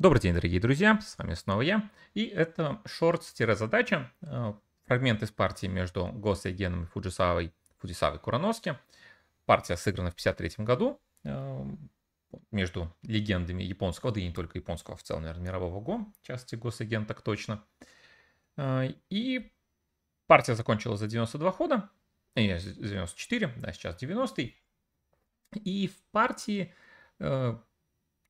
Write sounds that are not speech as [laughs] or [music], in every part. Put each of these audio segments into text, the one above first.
Добрый день, дорогие друзья, с вами снова я, и это шорт задача э, фрагмент из партии между Госей Геном и Фуджисавой, Фудисавой Куроноски. Партия сыграна в 53 году э, между легендами японского, да и не только японского, а в целом, наверное, мирового ГО, в части Госеген так точно. Э, и партия закончилась за 92 хода, не, 94, да, сейчас 90 И в партии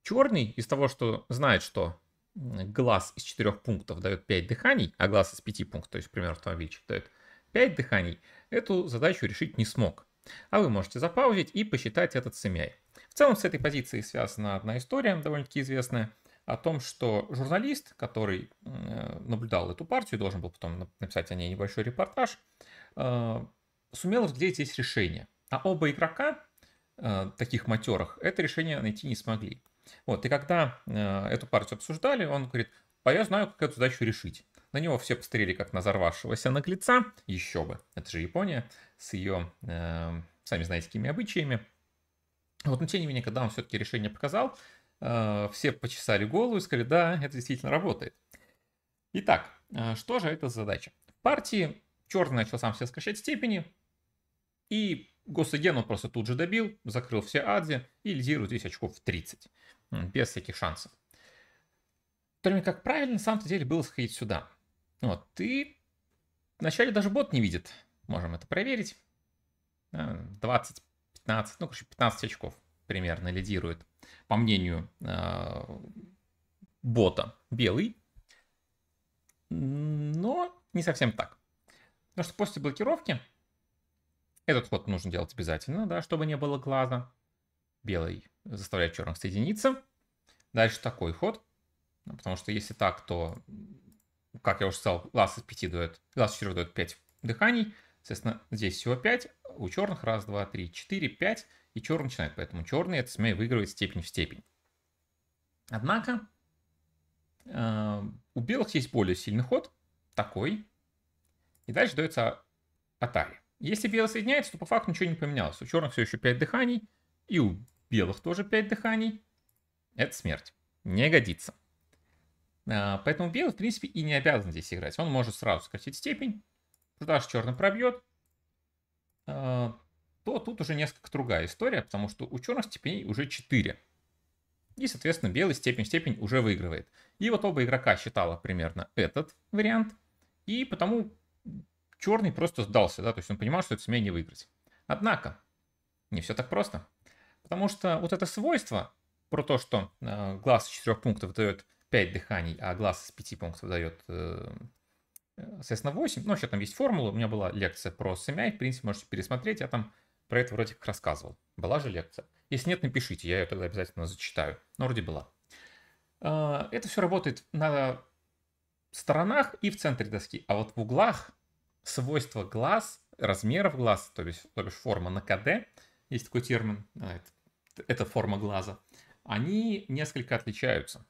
Черный из того, что знает, что глаз из четырех пунктов дает 5 дыханий, а глаз из пяти пунктов, то есть, например, автомобильчик дает 5 дыханий, эту задачу решить не смог. А вы можете запаузить и посчитать этот CMI. В целом с этой позицией связана одна история, довольно-таки известная, о том, что журналист, который э, наблюдал эту партию, должен был потом написать о ней небольшой репортаж, э, сумел разглядеть здесь решение. А оба игрока, э, таких матерах это решение найти не смогли. Вот, и когда э, эту партию обсуждали, он говорит, а я знаю, как эту задачу решить. На него все посмотрели как на взорвавшегося наглеца, еще бы, это же Япония, с ее, э, сами знаете, какими обычаями. Вот, но тем не менее, когда он все-таки решение показал, э, все почесали голову и сказали, да, это действительно работает. Итак, э, что же это за задача? В партии черный начал сам себя сокращать степени, и Госиген он просто тут же добил, закрыл все адзи и лидирует здесь очков в 30, без всяких шансов. В время как правильно на самом-то деле было сходить сюда. Ну вот, и вначале даже бот не видит, можем это проверить. 20, 15, ну, короче, 15 очков примерно лидирует, по мнению э, бота, белый. Но не совсем так. Потому что после блокировки этот ход нужно делать обязательно, да, чтобы не было глаза. Белый заставляет черных соединиться. Дальше такой ход. Ну, потому что если так, то, как я уже сказал, глаз из 5 дует, глаз 4 дует 5 дыханий. Соответственно, здесь всего 5. У черных 1, 2, 3, 4, 5. И черный начинает. Поэтому черный это смей выигрывает степень в степень. Однако, э, у белых есть более сильный ход. Такой. И дальше дается Атари. Если белый соединяется, то по факту ничего не поменялось. У черных все еще 5 дыханий, и у белых тоже 5 дыханий. Это смерть. Не годится. А, поэтому белый, в принципе, и не обязан здесь играть. Он может сразу сократить степень. Туда же черный пробьет. А, то тут уже несколько другая история, потому что у черных степеней уже 4. И, соответственно, белый степень-степень уже выигрывает. И вот оба игрока считала примерно этот вариант. И потому черный просто сдался, да, то есть он понимал, что это семья не выиграть. Однако, не все так просто. Потому что вот это свойство про то, что э, глаз из четырех пунктов дает 5 дыханий, а глаз из пяти пунктов дает, э, соответственно, 8. Ну, еще там есть формула. У меня была лекция про семя, в принципе, можете пересмотреть. Я там про это вроде как рассказывал. Была же лекция. Если нет, напишите, я ее тогда обязательно зачитаю. Но ну, вроде была. Э, это все работает на сторонах и в центре доски. А вот в углах свойства глаз, размеров глаз, то есть, то бишь форма на КД, есть такой термин, а, это, форма глаза, они несколько отличаются.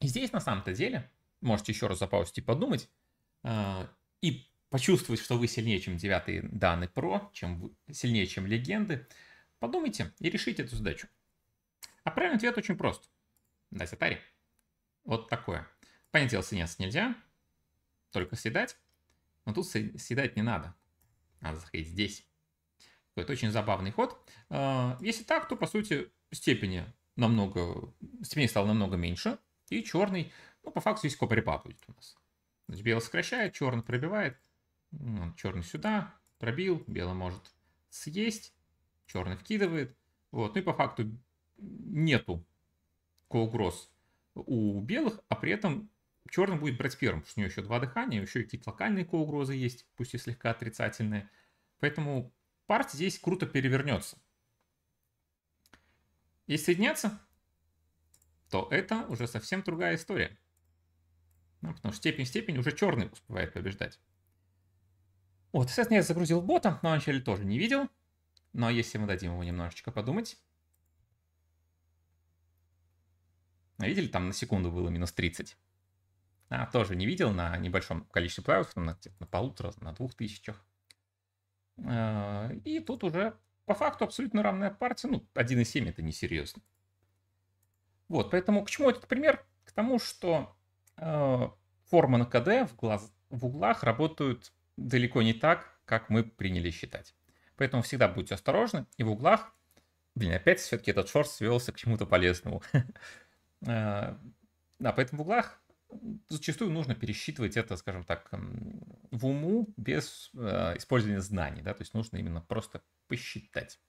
И здесь на самом-то деле, можете еще раз запаузить и подумать, э, и почувствовать, что вы сильнее, чем девятые данные про, чем вы, сильнее, чем легенды, подумайте и решите эту задачу. А правильный ответ очень прост. Дать Атари. Вот такое. Понятие снес нельзя, только съедать. Но тут съедать не надо. Надо заходить здесь. Это очень забавный ход. А, если так, то, по сути, степени намного, степень стало намного меньше. И черный, ну, по факту, здесь коприпа будет у нас. Значит, белый сокращает, черный пробивает. Ну, черный сюда, пробил, белый может съесть, черный вкидывает. Вот. Ну и по факту нету угроз у белых, а при этом черный будет брать первым, потому что у него еще два дыхания, еще и какие-то локальные ко угрозы есть, пусть и слегка отрицательные. Поэтому партия здесь круто перевернется. Если соединяться, то это уже совсем другая история. Ну, потому что степень в степень уже черный успевает побеждать. Вот, соответственно, я загрузил бота, но он вначале тоже не видел. Но если мы дадим ему немножечко подумать. Видели, там на секунду было минус 30 а, тоже не видел на небольшом количестве плееров, на, на полутора, на двух тысячах. А, и тут уже по факту абсолютно равная партия. Ну, 1,7 это несерьезно. Вот, поэтому к чему этот пример? К тому, что э, формы на КД в, глаз, в углах работают далеко не так, как мы приняли считать. Поэтому всегда будьте осторожны и в углах. Блин, опять все-таки этот шорт свелся к чему-то полезному. [laughs] А, да, поэтому в углах зачастую нужно пересчитывать это, скажем так, в уму без э, использования знаний, да, то есть нужно именно просто посчитать.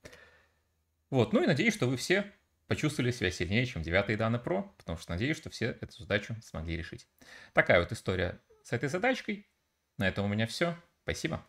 Вот, ну и надеюсь, что вы все почувствовали себя сильнее, чем 9 данные про, потому что надеюсь, что все эту задачу смогли решить. Такая вот история с этой задачкой. На этом у меня все. Спасибо.